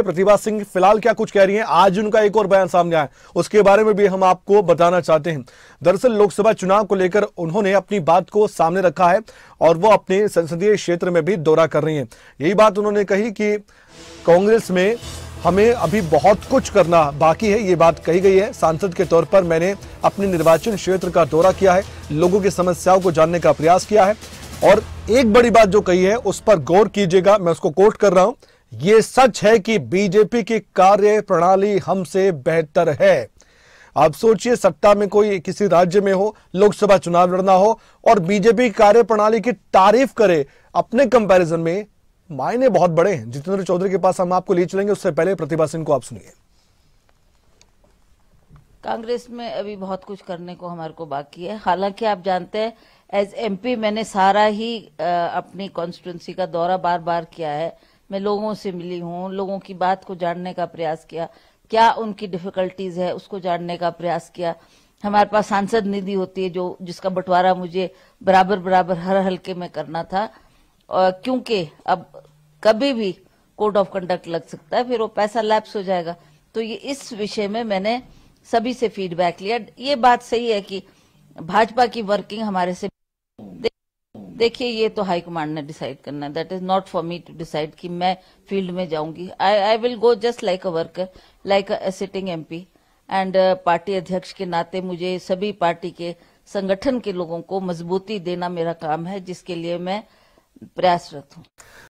प्रतिभा सिंह फिलहाल क्या कुछ कह रही हैं आज उनका एक और बयान सामने आया उसके बारे में भी हम आपको बताना चाहते हैं दरअसल लोकसभा चुनाव को लेकर उन्होंने अपनी बात को सामने रखा है और वो अपने संसदीय क्षेत्र में भी दौरा कर रही हैं यही बात उन्होंने कही कि कांग्रेस में हमें अभी बहुत कुछ करना बाकी है ये बात कही गई है सांसद के तौर पर मैंने अपने निर्वाचन क्षेत्र का दौरा किया है लोगों की समस्याओं को जानने का प्रयास किया है और एक बड़ी बात जो कही है उस पर गौर कीजिएगा मैं उसको कोट कर रहा हूं ये सच है कि बीजेपी की कार्य प्रणाली हमसे बेहतर है आप सोचिए सत्ता में कोई किसी राज्य में हो लोकसभा चुनाव लड़ना हो और बीजेपी कार्य प्रणाली की तारीफ करे अपने कंपैरिजन में मायने बहुत बड़े हैं जितेंद्र चौधरी के पास हम आपको ले चलेंगे उससे पहले प्रतिभा सिंह को आप सुनिए कांग्रेस में अभी बहुत कुछ करने को हमारे को बाकी है हालांकि आप जानते हैं एज एमपी मैंने सारा ही आ, अपनी कॉन्स्टिट्यूंसी का दौरा बार बार किया है मैं लोगों से मिली हूँ लोगों की बात को जानने का प्रयास किया क्या उनकी डिफिकल्टीज है उसको जानने का प्रयास किया हमारे पास सांसद निधि होती है जो जिसका बंटवारा मुझे बराबर बराबर हर हल्के में करना था क्योंकि अब कभी भी कोड ऑफ कंडक्ट लग सकता है फिर वो पैसा लैप्स हो जाएगा तो ये इस विषय में मैंने सभी से फीडबैक लिया ये बात सही है कि भाजपा की वर्किंग हमारे से देखिए ये तो हाई कमांड ने डिसाइड करना है that is not for me to decide कि मैं फील्ड में जाऊंगी I I will go just like a worker like a sitting MP and party अध्यक्ष के नाते मुझे सभी पार्टी के संगठन के लोगों को मजबूती देना मेरा काम है जिसके लिए मैं प्रयासरत हूँ